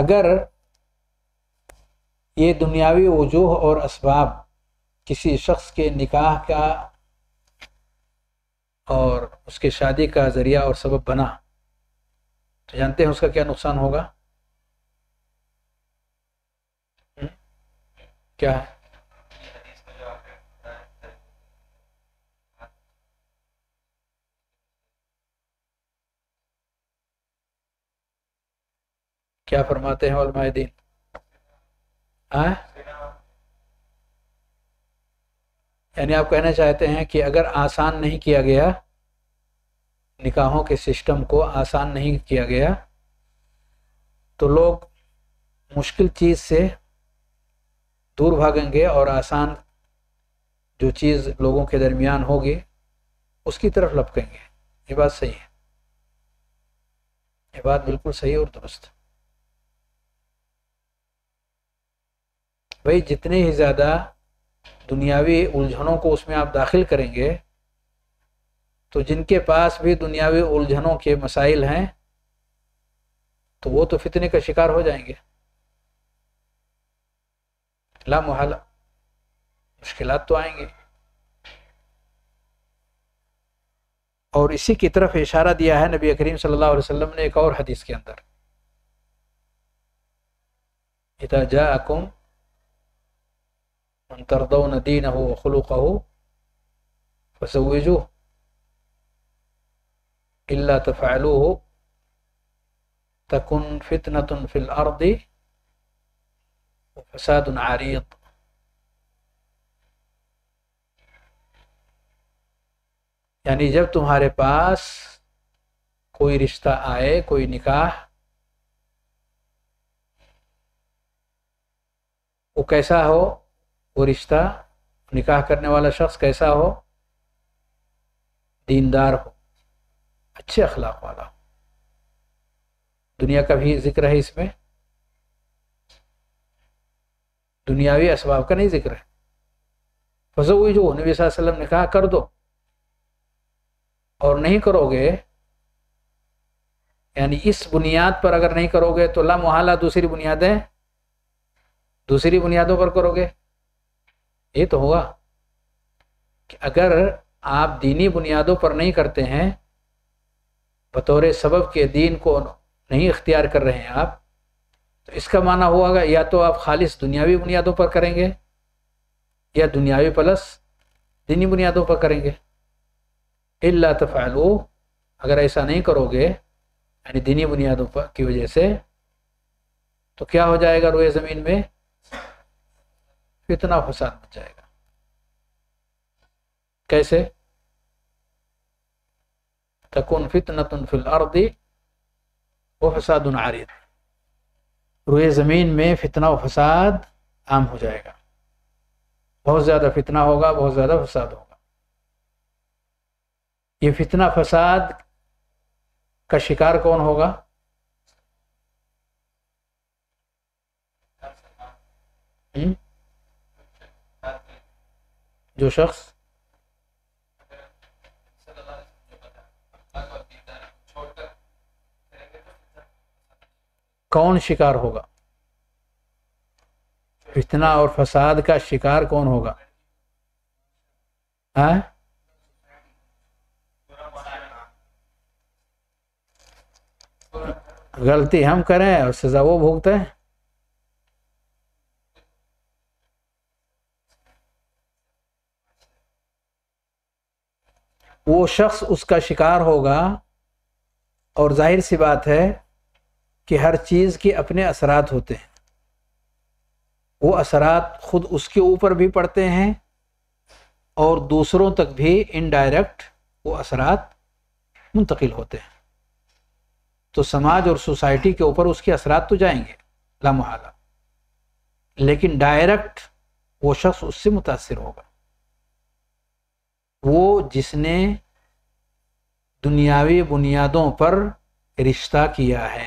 अगर ये दुनियावी वजूह और इसबाब किसी शख्स के निकाह का और उसके शादी का ज़रिया और सबब बना तो जानते हैं उसका क्या नुकसान होगा हम्म? क्या है क्या फरमाते हैं अलमायदीन हाँ? यानी आप कहना चाहते हैं कि अगर आसान नहीं किया गया निकाहों के सिस्टम को आसान नहीं किया गया तो लोग मुश्किल चीज़ से दूर भागेंगे और आसान जो चीज़ लोगों के दरमियान होगी उसकी तरफ लपकेंगे ये बात सही है ये बात बिल्कुल सही और दुरुस्त है भाई जितने ही ज़्यादा दुनियावी उलझनों को उसमें आप दाखिल करेंगे तो जिनके पास भी दुनियावी उलझनों के मसाइल हैं तो वो तो फितने का शिकार हो जाएंगे ला मुहाला मुश्किल तो आएंगे और इसी की तरफ इशारा दिया है नबी करीम सल्लल्लाहु अलैहि वसल्लम ने एक और हदीस के अंदर इताजा अकुम أن ترضون دينه وخلقه فزوجوه إلا تفعلوه تكن فتنة في الأرض وفساد عريض يعني جب تمہارے پاس کوئی رشتہ آئے کوئی نکاح وہ کیسا ہو वो रिश्ता निकाह करने वाला शख्स कैसा हो दीनदार हो अच्छे अखलाक वाला हो दुनिया का भी जिक्र है इसमें दुनियावी इसबाब का नहीं जिक्र है फसल हुई जो नबी वसल्लम ने कहा कर दो और नहीं करोगे यानी इस बुनियाद पर अगर नहीं करोगे तो ला दूसरी बुनियादें दूसरी बुनियादों पर करोगे ये तो होगा कि अगर आप दीनी बुनियादों पर नहीं करते हैं बतौर सबब के दीन को नहीं इख्तियार कर रहे हैं आप तो इसका माना होगा या तो आप खालिश दुनियावी बुनियादों पर करेंगे या दुनियावी प्लस दीनी बुनियादों पर करेंगे इल्ला तफ़ालू अगर ऐसा नहीं करोगे यानी दीनी बुनियादों पर की वजह से तो क्या हो जाएगा रोए ज़मीन में फितना फसाद मच जाएगा कैसे तकुन फितना फिल अर्दी वो फसाद आरिद रुए ज़मीन में फितना व फसाद आम हो जाएगा बहुत ज़्यादा फितना होगा बहुत ज़्यादा फसाद होगा ये फितना फसाद का शिकार कौन होगा हुँ? हम्म? जो शख्स कौन शिकार होगा फितना और फसाद का शिकार कौन होगा है गलती हम करें और सजा वो भोगते हैं वो शख्स उसका शिकार होगा और जाहिर सी बात है कि हर चीज़ के अपने असरात होते हैं वो असरात ख़ुद उसके ऊपर भी पड़ते हैं और दूसरों तक भी इनडायरेक्ट वो असरात मुंतकिल होते हैं तो समाज और सोसाइटी के ऊपर उसके असरात तो जाएंगे लामहाला लेकिन डायरेक्ट वो शख्स उससे मुतासर होगा वो जिसने दुनियावी बुनियादों पर रिश्ता किया है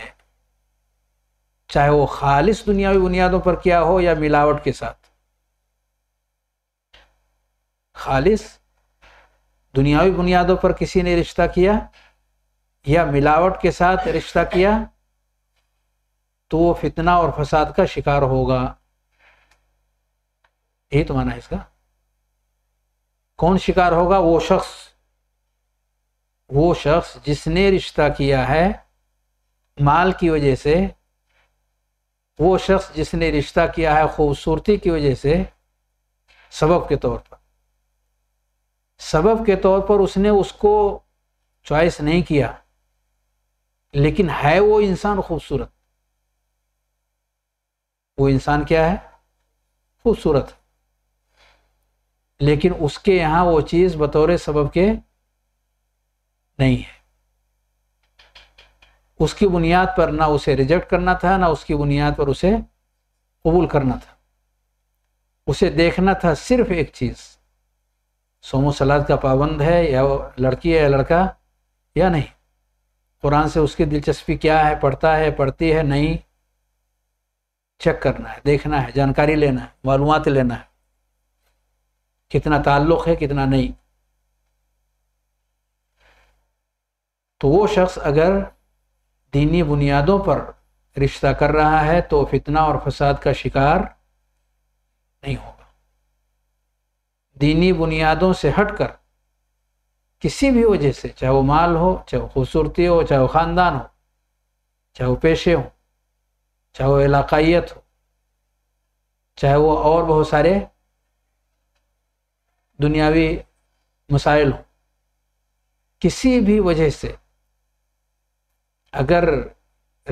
चाहे वो खालिश दुनियावी बुनियादों पर किया हो या मिलावट के साथ खालिश दुनियावी बुनियादों पर किसी ने रिश्ता किया या मिलावट के साथ रिश्ता किया तो वो फितना और फसाद का शिकार होगा यही तो माना है इसका कौन शिकार होगा वो शख्स वो शख्स जिसने रिश्ता किया है माल की वजह से वो शख्स जिसने रिश्ता किया है खूबसूरती की वजह से सबब के तौर पर सबब के तौर पर उसने उसको चॉइस नहीं किया लेकिन है वो इंसान खूबसूरत वो इंसान क्या है खूबसूरत लेकिन उसके यहाँ वो चीज़ बतौर सबब के नहीं है उसकी बुनियाद पर ना उसे रिजेक्ट करना था ना उसकी बुनियाद पर उसे कबूल करना था उसे देखना था सिर्फ एक चीज़ सोमो सलाद का पाबंद है या वो लड़की है या लड़का या नहीं कुरान से उसकी दिलचस्पी क्या है पढ़ता है पढ़ती है नहीं चेक करना है देखना है जानकारी लेना है मालूम लेना है कितना ताल्लुक़ है कितना नहीं तो वो शख्स अगर दीनी बुनियादों पर रिश्ता कर रहा है तो फितना और फसाद का शिकार नहीं होगा दीनी बुनियादों से हटकर किसी भी वजह से चाहे वो माल हो चाहे वो खूबसूरती हो चाहे वो ख़ानदान हो चाहे वो पेशे हो चाहे वो इलाकाइत हो चाहे वो और बहुत सारे दुनियावी मसाइल हो किसी भी वजह से अगर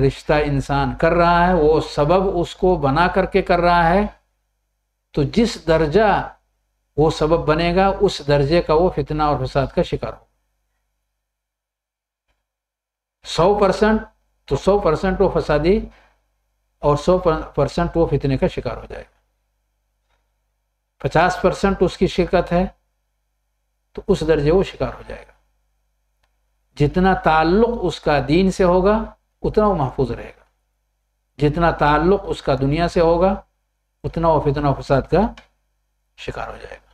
रिश्ता इंसान कर रहा है वो सबब उसको बना करके कर रहा है तो जिस दर्जा वो सबब बनेगा उस दर्जे का वो फितना और फसाद का शिकार हो सौ परसेंट तो सौ परसेंट वो फसादी और सौ परसेंट वो फितने का शिकार हो जाएगा पचास परसेंट उसकी शिरकत है तो उस दर्जे वो शिकार हो जाएगा जितना ताल्लुक उसका दीन से होगा उतना वो महफूज रहेगा जितना ताल्लुक उसका दुनिया से होगा उतना वो फितना फसाद का शिकार हो जाएगा